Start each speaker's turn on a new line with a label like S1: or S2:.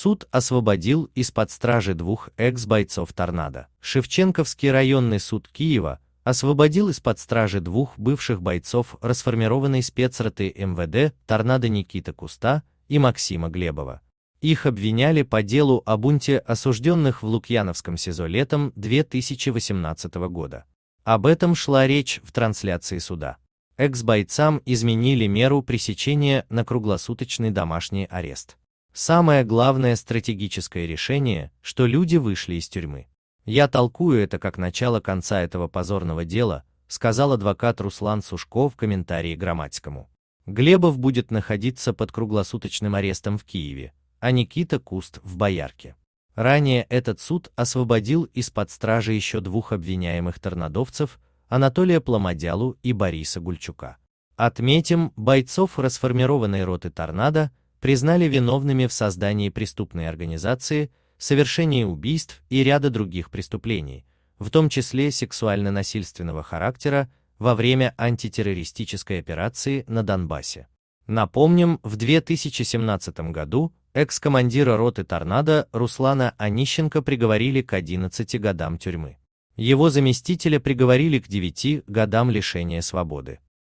S1: Суд освободил из-под стражи двух экс-бойцов торнадо. Шевченковский районный суд Киева освободил из-под стражи двух бывших бойцов расформированной спецроты МВД торнадо Никита Куста и Максима Глебова. Их обвиняли по делу о бунте осужденных в Лукьяновском СИЗО летом 2018 года. Об этом шла речь в трансляции суда. Экс-бойцам изменили меру пресечения на круглосуточный домашний арест. Самое главное стратегическое решение, что люди вышли из тюрьмы. Я толкую это как начало конца этого позорного дела, сказал адвокат Руслан Сушко в комментарии Громадскому. Глебов будет находиться под круглосуточным арестом в Киеве, а Никита Куст в Боярке. Ранее этот суд освободил из-под стражи еще двух обвиняемых торнадовцев Анатолия Пламодялу и Бориса Гульчука. Отметим, бойцов расформированной роты «Торнадо» признали виновными в создании преступной организации, совершении убийств и ряда других преступлений, в том числе сексуально-насильственного характера, во время антитеррористической операции на Донбассе. Напомним, в 2017 году экс-командира роты «Торнадо» Руслана Онищенко приговорили к 11 годам тюрьмы. Его заместителя приговорили к 9 годам лишения свободы.